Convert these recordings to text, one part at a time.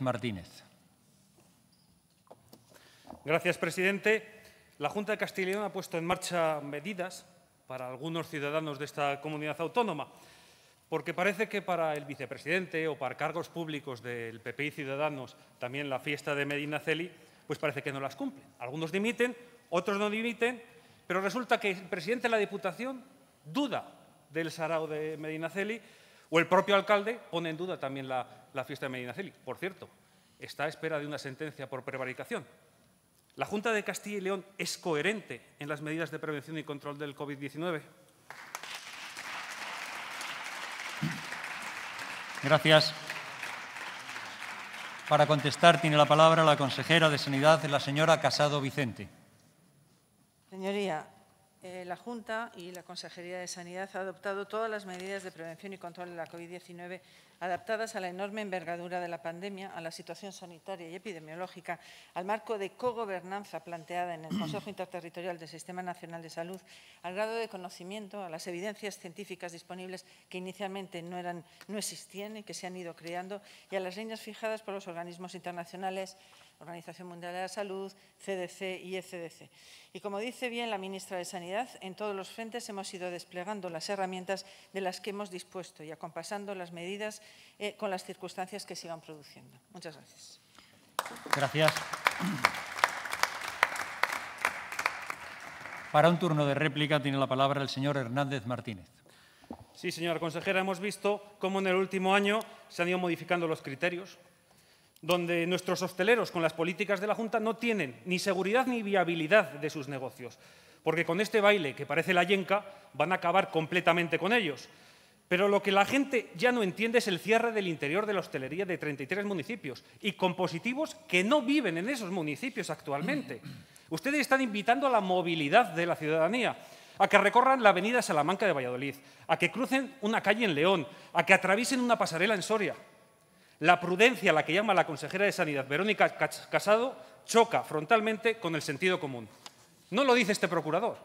Martínez. Gracias, presidente. La Junta de Castilla y León ha puesto en marcha medidas para algunos ciudadanos de esta comunidad autónoma, porque parece que para el vicepresidente o para cargos públicos del PP y Ciudadanos, también la fiesta de Medina Celi, pues parece que no las cumplen. Algunos dimiten, otros no dimiten, pero resulta que el presidente de la Diputación duda del Sarao de Medinaceli o el propio alcalde pone en duda también la, fiesta de Medina Celi. Por cierto, está a espera de una sentencia por prevaricación. ¿La Junta de Castilla y León es coherente en las medidas de prevención y control del COVID-19? Gracias. Para contestar tiene la palabra la consejera de Sanidad, la señora Casado Vicente. Señoría, eh, la Junta y la Consejería de Sanidad han adoptado todas las medidas de prevención y control de la COVID-19 adaptadas a la enorme envergadura de la pandemia, a la situación sanitaria y epidemiológica, al marco de cogobernanza planteada en el Consejo Interterritorial del Sistema Nacional de Salud, al grado de conocimiento, a las evidencias científicas disponibles que inicialmente no, eran, no existían y que se han ido creando, y a las líneas fijadas por los organismos internacionales Organización Mundial de la Salud, CDC y ECDC. Y como dice bien la ministra de Sanidad, en todos los frentes hemos ido desplegando las herramientas de las que hemos dispuesto y acompasando las medidas eh, con las circunstancias que se iban produciendo. Muchas gracias. Gracias. Para un turno de réplica tiene la palabra el señor Hernández Martínez. Sí, señora consejera, hemos visto cómo en el último año se han ido modificando los criterios, donde nuestros hosteleros con las políticas de la Junta no tienen ni seguridad ni viabilidad de sus negocios, porque con este baile que parece la yenca van a acabar completamente con ellos. Pero lo que la gente ya no entiende es el cierre del interior de la hostelería de 33 municipios y compositivos que no viven en esos municipios actualmente. Ustedes están invitando a la movilidad de la ciudadanía, a que recorran la avenida Salamanca de Valladolid, a que crucen una calle en León, a que atraviesen una pasarela en Soria. La prudencia, la que llama la consejera de Sanidad, Verónica Casado, choca frontalmente con el sentido común. No lo dice este procurador,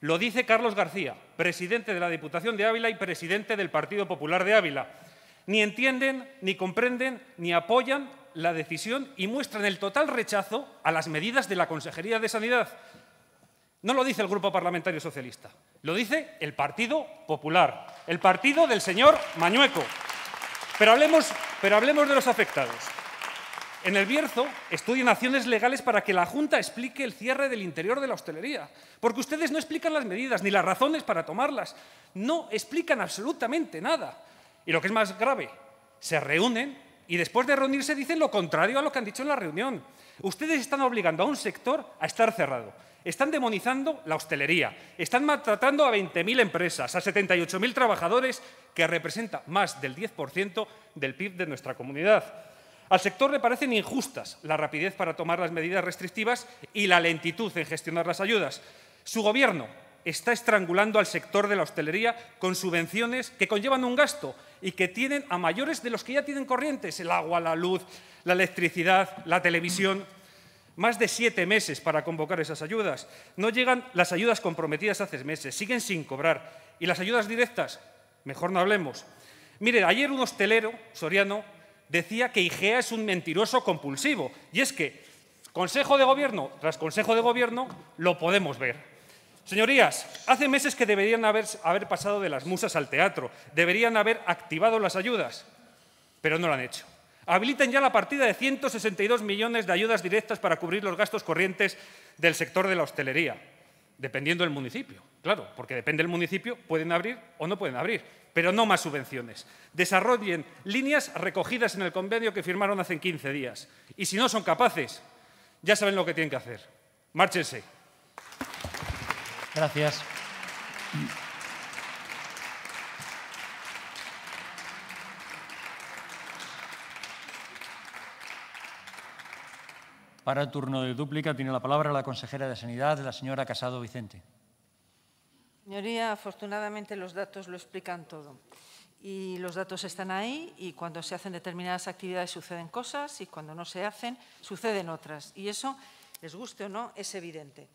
lo dice Carlos García, presidente de la Diputación de Ávila y presidente del Partido Popular de Ávila. Ni entienden, ni comprenden, ni apoyan la decisión y muestran el total rechazo a las medidas de la Consejería de Sanidad. No lo dice el Grupo Parlamentario Socialista, lo dice el Partido Popular, el partido del señor Mañueco. Pero hablemos pero hablemos de los afectados. En el Bierzo estudian acciones legales para que la Junta explique el cierre del interior de la hostelería, porque ustedes no explican las medidas ni las razones para tomarlas, no explican absolutamente nada. Y lo que es más grave, se reúnen y después de reunirse dicen lo contrario a lo que han dicho en la reunión. Ustedes están obligando a un sector a estar cerrado. Están demonizando la hostelería, están maltratando a 20.000 empresas, a 78.000 trabajadores, que representa más del 10% del PIB de nuestra comunidad. Al sector le parecen injustas la rapidez para tomar las medidas restrictivas y la lentitud en gestionar las ayudas. Su gobierno está estrangulando al sector de la hostelería con subvenciones que conllevan un gasto y que tienen a mayores de los que ya tienen corrientes, el agua, la luz, la electricidad, la televisión. Más de siete meses para convocar esas ayudas. No llegan las ayudas comprometidas hace meses, siguen sin cobrar. ¿Y las ayudas directas? Mejor no hablemos. Mire, ayer un hostelero soriano decía que IGEA es un mentiroso compulsivo. Y es que Consejo de Gobierno tras Consejo de Gobierno lo podemos ver. Señorías, hace meses que deberían haber, haber pasado de las musas al teatro, deberían haber activado las ayudas, pero no lo han hecho. Habiliten ya la partida de 162 millones de ayudas directas para cubrir los gastos corrientes del sector de la hostelería, dependiendo del municipio. Claro, porque depende del municipio, pueden abrir o no pueden abrir, pero no más subvenciones. Desarrollen líneas recogidas en el convenio que firmaron hace 15 días. Y si no son capaces, ya saben lo que tienen que hacer. Márchense. Gracias. Para el turno de dúplica tiene la palabra la consejera de Sanidad, la señora Casado Vicente. Señoría, afortunadamente los datos lo explican todo. Y los datos están ahí y cuando se hacen determinadas actividades suceden cosas y cuando no se hacen suceden otras. Y eso, les guste o no, es evidente.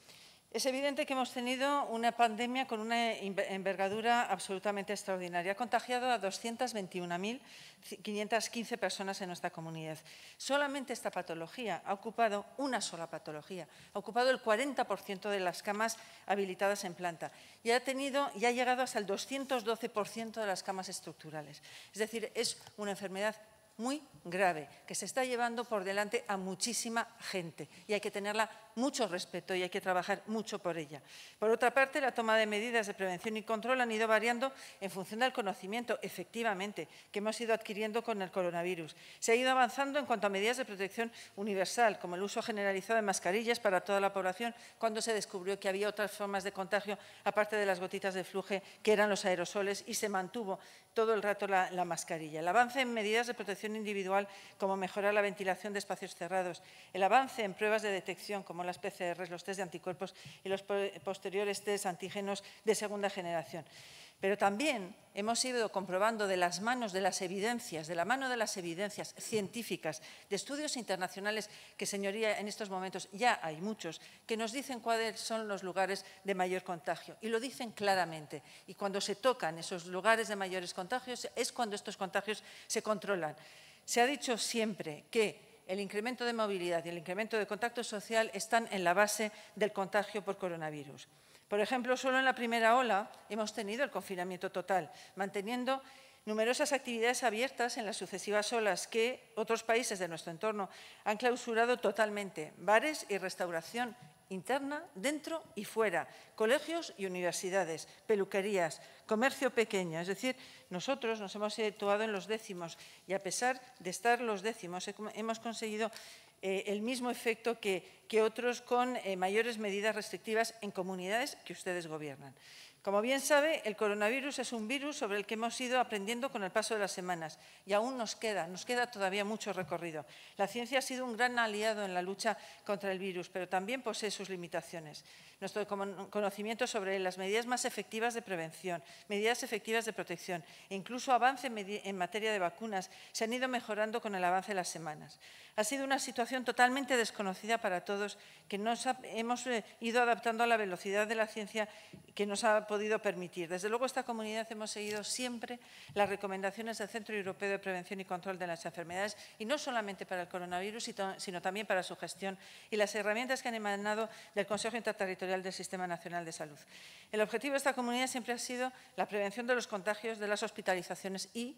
Es evidente que hemos tenido una pandemia con una envergadura absolutamente extraordinaria. Ha contagiado a 221.515 personas en nuestra comunidad. Solamente esta patología ha ocupado una sola patología, ha ocupado el 40% de las camas habilitadas en planta y ha, tenido, llegado hasta el 212% de las camas estructurales. Es decir, es una enfermedad muy grave, que se está llevando por delante a muchísima gente y hay que tenerla mucho respeto y hay que trabajar mucho por ella. Por otra parte, la toma de medidas de prevención y control han ido variando en función del conocimiento, efectivamente, que hemos ido adquiriendo con el coronavirus. Se ha ido avanzando en cuanto a medidas de protección universal, como el uso generalizado de mascarillas para toda la población, cuando se descubrió que había otras formas de contagio, aparte de las gotitas de fluje, que eran los aerosoles, y se mantuvo todo el rato la, la mascarilla. El avance en medidas de protección individual como mejorar la ventilación de espacios cerrados, el avance en pruebas de detección como las PCR, los test de anticuerpos y los posteriores test antígenos de segunda generación. Pero también hemos ido comprobando de las manos de las evidencias, de la mano de las evidencias científicas, de estudios internacionales, que señoría, en estos momentos ya hay muchos, que nos dicen cuáles son los lugares de mayor contagio. Y lo dicen claramente. Y cuando se tocan esos lugares de mayores contagios es cuando estos contagios se controlan. Se ha dicho siempre que el incremento de movilidad y el incremento de contacto social están en la base del contagio por coronavirus. Por ejemplo, solo en la primera ola hemos tenido el confinamiento total, manteniendo numerosas actividades abiertas en las sucesivas olas que otros países de nuestro entorno han clausurado totalmente, bares y restauración interna, dentro y fuera, colegios y universidades, peluquerías, comercio pequeño. Es decir, nosotros nos hemos situado en los décimos y a pesar de estar los décimos hemos conseguido eh, el mismo efecto que, otros con eh, mayores medidas restrictivas en comunidades que ustedes gobiernan. Como bien sabe, el coronavirus es un virus sobre el que hemos ido aprendiendo con el paso de las semanas y aún nos queda, nos queda todavía mucho recorrido. La ciencia ha sido un gran aliado en la lucha contra el virus, pero también posee sus limitaciones. Nuestro conocimiento sobre las medidas más efectivas de prevención, medidas efectivas de protección e incluso avance en materia de vacunas se han ido mejorando con el avance de las semanas. Ha sido una situación totalmente desconocida para todos que nos hemos eh, ido adaptando a la velocidad de la ciencia que nos ha podido permitir. Desde luego, esta comunidad hemos seguido siempre las recomendaciones del Centro Europeo de Prevención y Control de las Enfermedades, y no solamente para el coronavirus, sino también para su gestión y las herramientas que han emanado del Consejo Interterritorial del Sistema Nacional de Salud. El objetivo de esta comunidad siempre ha sido la prevención de los contagios, de las hospitalizaciones y,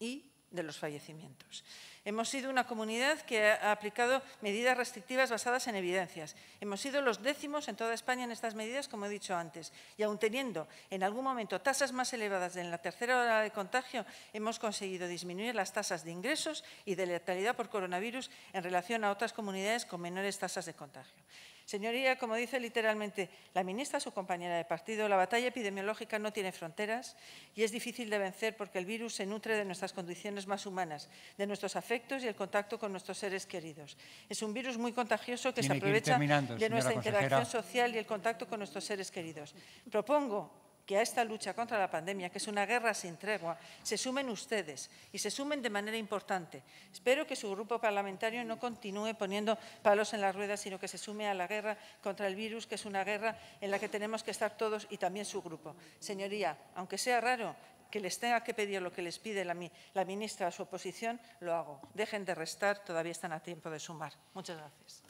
y de los fallecimientos. Hemos sido una comunidad que ha aplicado medidas restrictivas basadas en evidencias. Hemos sido los décimos en toda España en estas medidas, como he dicho antes. Y aun teniendo en algún momento tasas más elevadas en la tercera hora de contagio, hemos conseguido disminuir las tasas de ingresos y de letalidad por coronavirus en relación a otras comunidades con menores tasas de contagio. Señoría, como dice literalmente la ministra, su compañera de partido, la batalla epidemiológica no tiene fronteras y es difícil de vencer porque el virus se nutre de nuestras condiciones más humanas, de nuestros afectos y el contacto con nuestros seres queridos. Es un virus muy contagioso que se aprovecha de nuestra interacción social y el contacto con nuestros seres queridos. Propongo que a esta lucha contra la pandemia, que es una guerra sin tregua, se sumen ustedes y se sumen de manera importante. Espero que su grupo parlamentario no continúe poniendo palos en las ruedas, sino que se sume a la guerra contra el virus, que es una guerra en la que tenemos que estar todos y también su grupo. Señoría, aunque sea raro que les tenga que pedir lo que les pide la, ministra a su oposición, lo hago. Dejen de restar, todavía están a tiempo de sumar. Muchas gracias.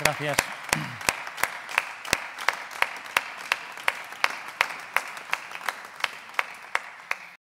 Gracias.